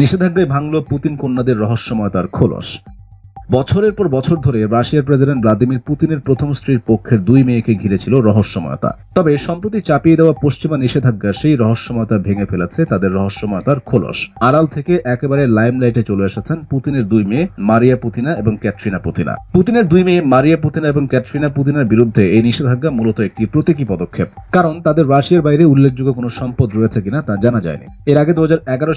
নিষেধাজ্ঞায় ভাঙল পুতিন কন্যাদের রহস্যময়তার খোলস বছরের পর বছর ধরে রাশিয়ার প্রেসিডেন্ট ভ্লাদিমির পুতিনের প্রথম স্ত্রীর পক্ষের দুই মেয়েকে ঘিরেছিল রহস্যময়তা তবে সম্প্রতি চাপিয়ে দেওয়া পশ্চিমা নিষেধাজ্ঞা সেই রহস্যময়তা ভেঙে ফেলেছে তাদের রহস্যময়তার খোলস আড়াল থেকে একেবারে লাইমলাইটে চলে এসেছেন পুতিনের দুই মেয়ে মারিয়া পুতিনা এবং ক্যাটরিনা পুতিনা পুতিনের দুই মেয়ে মারিয়া পুতিনা এবং ক্যাটরিনা পুতিনার বিরুদ্ধে এই নিষেধাজ্ঞা মূলত একটি প্রতীকী পদক্ষেপ কারণ তাদের রাশিয়ার বাইরে উল্লেখযোগ্য কোনো সম্পদ রয়েছে কিনা তা জানা যায়নি এর আগে দু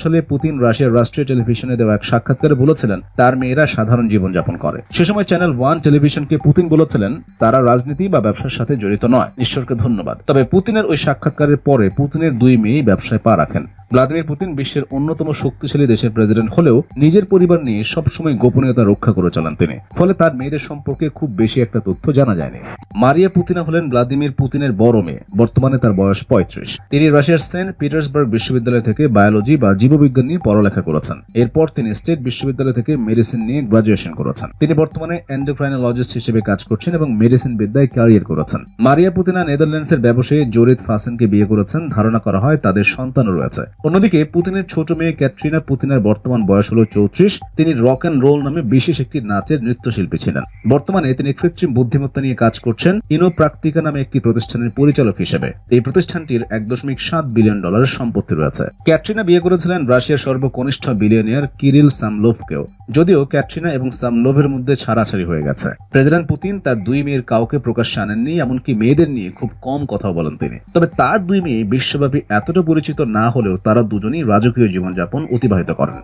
সালে পুতিন রাশিয়ার রাষ্ট্রীয় টেলিভিশনে দেওয়া এক সাক্ষাৎকারে বলেছিলেন তার মেয়েরা সাধারণ জীবনযাপন করে সে সময় চ্যানেল ওয়ান টেলিভিশনকে পুতিন বলেছিলেন তারা রাজনীতি বা ব্যবসার সাথে জড়িত নয় ঈশ্বরকে ধন্যবাদ ধন্যবাদ তবে পুতিনের ওই সাক্ষাৎকারের পরে পুতিনের দুই মেয়ে ব্যবসায় পা রাখেন ভ্লাদিমির পুতিন বিশ্বের অন্যতম শক্তিশালী দেশের প্রেসিডেন্ট হলেও নিজের পরিবার নিয়ে সবসময় গোপনীয়তা রক্ষা করে চালান তিনি ফলে তার মেয়েদের সম্পর্কে খুব বেশি একটা তথ্য জানা যায়নি মারিয়া পুতিনা হলেন ভ্লাদিমির পুতিনের বড় মেয়ে বর্তমানে তার বয়স পঁয়ত্রিশ তিনি রাশিয়ার সেন্ট পিটার্সবার্গ বিশ্ববিদ্যালয় থেকে বায়োলজি বা জীববিজ্ঞান নিয়ে পড়ালেখা করেছেন এরপর তিনি স্টেট বিশ্ববিদ্যালয় থেকে মেডিসিন নিয়ে গ্রাজুয়েশন করেছেন তিনি বর্তমানে এন্ডোক্রাইনোলজিস্ট হিসেবে কাজ করছেন এবং মেডিসিন বিদ্যায় ক্যারিয়ার করেছেন মারিয়া পুতিনা নেদারল্যান্ডসের ব্যবসায়ী জোরিত ফাসেনকে বিয়ে করেছেন ধারণা করা হয় তাদের সন্তানও রয়েছে অন্যদিকে পুতিনের ছোট মেয়ে ক্যাটরিনা পুতিনের বর্তমান বয়স হল চৌত্রিশ তিনি রক অ্যান্ড রোল নামে বিশেষ একটি নাচের নৃত্যশিল্পী ছিলেন বর্তমানে তিনি কৃত্রিম বুদ্ধিমত্তা নিয়ে কাজ করছেন ইনো প্রাক্তিকা নামে একটি প্রতিষ্ঠানের পরিচালক হিসেবে এই প্রতিষ্ঠানটির এক দশমিক সাত বিলিয়ন ডলারের সম্পত্তি রয়েছে ক্যাটরিনা বিয়ে করেছিলেন রাশিয়ার সর্বকনিষ্ঠ বিলিয়নিয়ার কিরিল সামলোভকেও যদিও ক্যাটরিনা এবং সামলোভের মধ্যে ছাড়াছাড়ি হয়ে গেছে প্রেসিডেন্ট পুতিন তার দুই মেয়ের কাউকে প্রকাশ্যে আনেননি এমনকি মেয়েদের নিয়ে খুব কম কথা বলেন তিনি তবে তার দুই মেয়ে বিশ্বব্যাপী এতটা পরিচিত না হলেও তারা দুজনেই রাজকীয় জীবনযাপন অতিবাহিত করেন